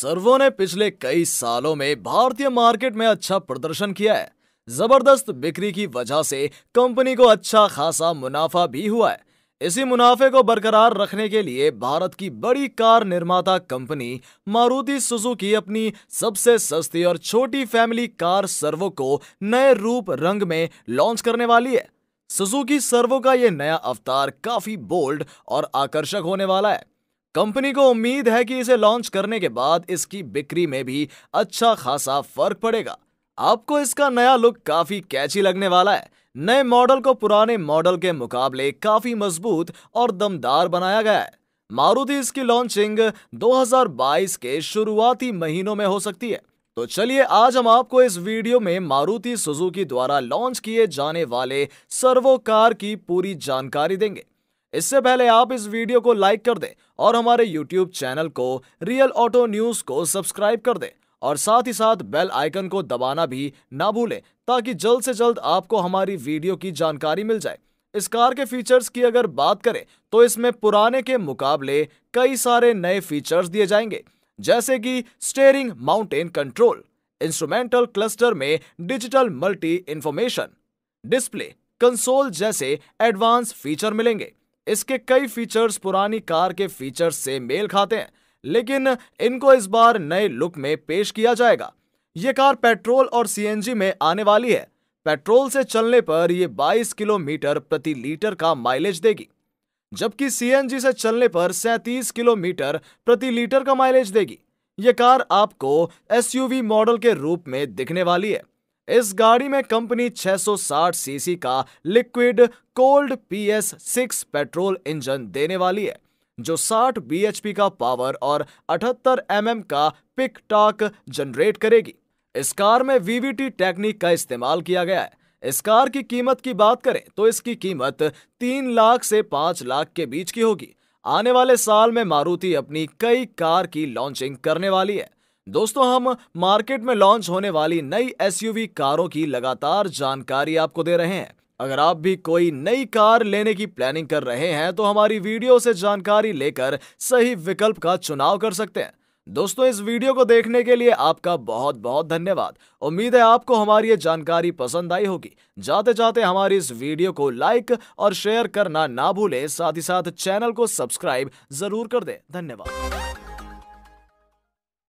servo ने पिछले कई सालों में भारतीय मार्केट में अच्छा प्रदर्शन किया है जबरदस्त बिक्री की वजह से कंपनी को अच्छा खासा मुनाफा भी हुआ है इसी मुनाफे को बरकरार रखने के लिए भारत की बड़ी कार निर्माता कंपनी मारुति सुजुकी अपनी सबसे सस्ती और छोटी फैमिली कार सर्वो को नए रूप रंग में लॉन्च करने वाली है सुजुकी सर्वो का यह नया अवतार काफी बोल्ड और आकर्षक होने वाला है कंपनी को उम्मीद है कि इसे लॉन्च करने के बाद इसकी बिक्री में भी अच्छा खासा फर्क पड़ेगा आपको इसका नया लुक काफी कैची लगने वाला है नए मॉडल को पुराने मॉडल के मुकाबले काफी मजबूत और दमदार बनाया गया है मारुति इसकी लॉन्चिंग 2022 के शुरुआती महीनों में हो सकती है तो चलिए आज हम आपको इस वीडियो में मारुति सुजुकी द्वारा लॉन्च किए जाने वाले सर्वो कार की पूरी जानकारी देंगे इससे पहले आप इस वीडियो को लाइक कर दें और हमारे यूट्यूब चैनल को रियल ऑटो न्यूज को सब्सक्राइब कर दें और साथ ही साथ बेल आइकन को दबाना भी ना भूलें ताकि जल्द से जल्द आपको हमारी वीडियो की जानकारी मिल जाए इस कार के फीचर्स की अगर बात करें तो इसमें पुराने के मुकाबले कई सारे नए फीचर्स दिए जाएंगे जैसे कि steering mounted control instrumental cluster में digital multi information display console जैसे एडवांस फीचर मिलेंगे इसके कई फीचर्स पुरानी कार के फीचर्स से मेल खाते हैं लेकिन इनको इस बार नए लुक में पेश किया जाएगा ये कार पेट्रोल और सीएनजी में आने वाली है पेट्रोल से चलने पर यह 22 किलोमीटर प्रति लीटर का माइलेज देगी जबकि सीएनजी से चलने पर 37 किलोमीटर प्रति लीटर का माइलेज देगी ये कार आपको एसयूवी मॉडल के रूप में दिखने वाली है इस गाड़ी में कंपनी 660 सीसी का liquid cooled BS six petrol engine देने वाली है जो 60 बीएचपी का पावर और 78 एमएम का पिक टॉक जनरेट करेगी इस कार में वीवीटी टेक्निक का इस्तेमाल किया गया है इस कार की कीमत की बात करें तो इसकी कीमत तीन लाख से पांच लाख के बीच की होगी आने वाले साल में मारुति अपनी कई कार की लॉन्चिंग करने वाली है दोस्तों हम मार्केट में लॉन्च होने वाली नई एसयूवी कारों की लगातार जानकारी आपको दे रहे हैं अगर आप भी कोई नई कार लेने की प्लानिंग कर रहे हैं तो हमारी वीडियो से जानकारी लेकर सही विकल्प का चुनाव कर सकते हैं दोस्तों इस वीडियो को देखने के लिए आपका बहुत बहुत धन्यवाद उम्मीद है आपको हमारी ये जानकारी पसंद आई होगी जाते जाते हमारी इस वीडियो को लाइक और शेयर करना ना भूलें साथ ही साथ चैनल को सब्सक्राइब जरूर कर दें धन्यवाद